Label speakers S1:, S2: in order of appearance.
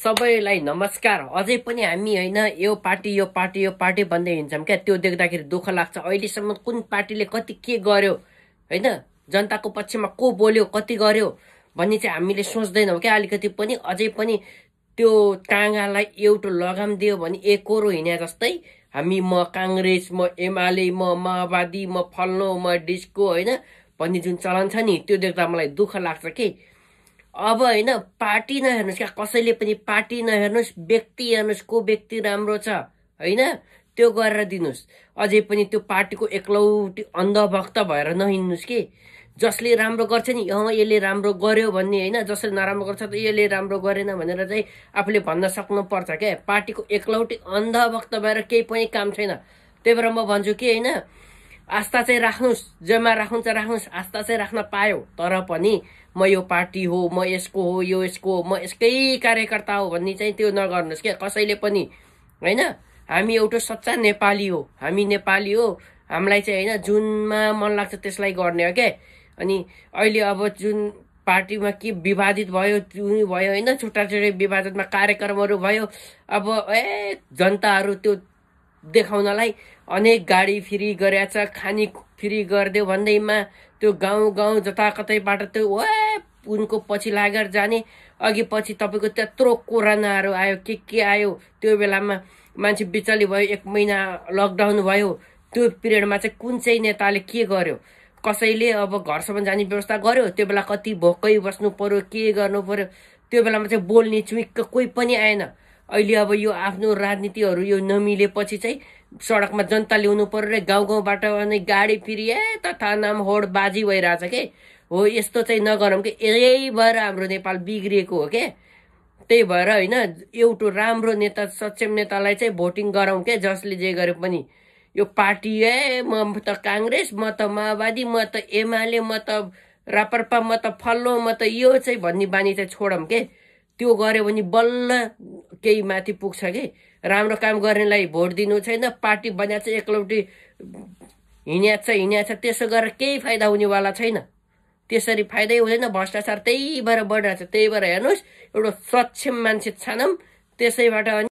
S1: सबैलाई नमस्कार अझै पनि हामी होइन यो पार्टी यो पार्टी यो पार्टी भन्दै हिँड्छौँ क्या त्यो देख्दाखेरि दुःख लाग्छ अहिलेसम्म कुन पार्टीले कति के गर्यो होइन जनताको पक्षमा को बोल्यो कति गर्यो भन्ने चाहिँ हामीले सोच्दैनौँ क्या अलिकति पनि अझै पनि त्यो टाँगालाई एउटो लगाम दियो भने एकरो हिँडे जस्तै हामी म काङ्ग्रेस म एमाले म माओवादी म फल्नु म डिस्को होइन भन्ने जुन चलन छ नि त्यो देख्दा मलाई दुःख लाग्छ कि अब होइन पार्टी नहेर्नुहोस् क्या कसैले पनि पार्टी नहेर्नुहोस् व्यक्ति हेर्नुहोस् को व्यक्ति राम्रो छ होइन त्यो गरेर दिनुहोस् अझै पनि त्यो पार्टीको एक्लौटी अन्धभक्त भएर नहिँड्नुहोस् कि जसले राम्रो गर्छ नि अँ यसले राम्रो गर्यो भन्ने होइन जसले नराम्रो गर्छ त यसले राम्रो गरेन भनेर चाहिँ आफूले भन्न सक्नुपर्छ क्या पार्टीको एक्लौटी अन्धभक्त भएर केही पनि काम छैन त्यही भएर म भन्छु कि होइन आस्था चाहिँ राख्नुहोस् जम्मा राख्नु चाहिँ राख्नुहोस् आस्था चाहिँ राख्न पायो तर पनि म यो पार्टी हो म यसको हो यो यसको हो म यसकै कार्यकर्ता हो भन्ने चाहिँ त्यो नगर्नुहोस् क्या कसैले पनि होइन हामी एउटा सच्चा नेपाली हो हामी नेपाली हो हामीलाई चाहिँ होइन जुनमा मन लाग्छ त्यसलाई गर्ने हो क्या अनि अहिले अब जुन पार्टीमा के विवादित भयो त्यो भयो होइन छुट्टा छुट्टै विवादमा कार्यक्रमहरू भयो अब ए जनताहरू त्यो देखाउनलाई अनेक गाडी फ्री गरेछ खानी फ्री गरिदियो भन्दैमा त्यो गाउँ गाउँ कतैबाट त्यो ओए उनको पछि लागेर जाने अघि पछि तपाईँको त्यत्रो कोरोनाहरू आयो के के आयो त्यो बेलामा मान्छे बिचली भयो एक महिना लकडाउन भयो त्यो पिरियडमा चाहिँ कुन चाहिँ नेताले के गर्यो कसैले अब घरसम्म जाने व्यवस्था गर्यो त्यो बेला कति भोकै बस्नु पऱ्यो के गर्नु पऱ्यो त्यो बेलामा चाहिँ बोल्ने चुइक्क कोही पनि आएन अहिले अब यो आफ्नो राजनीतिहरू यो नमिलेपछि चाहिँ सडकमा जनता ल्याउनु पऱ्यो र गाउँ गाउँबाट अनि गाडी फेरि ए तथा नाम होड बाजी भइरहेछ के हो यस्तो चाहिँ नगरौँ कि यही भएर हाम्रो नेपाल बिग्रिएको हो के त्यही भएर होइन एउटा राम्रो नेता सक्षम नेतालाई चाहिँ भोटिङ गरौँ के जसले जे गरे पनि यो पार्टी ए म त काङ्ग्रेस म त माओवादी म त एमाले म त रापरपा म त फल्लो म त यो चाहिँ भन्ने बानी चाहिँ छोडौँ के त्यो गऱ्यो भने बल्ल केही माथि पुग्छ कि राम्रो काम गर्नेलाई भोट दिनु छैन पार्टी बनाएको छ एकलौटी हिँड्याएको छ हिँड्याएको छ त्यसो गरेर केही फाइदा हुनेवाला छैन त्यसरी फाइदै हुँदैन भ्रष्टाचार त्यही भएर बढिरहेको छ त्यही भएर हेर्नुहोस् एउटा सक्षम मान्छे छानौँ त्यसैबाट अनि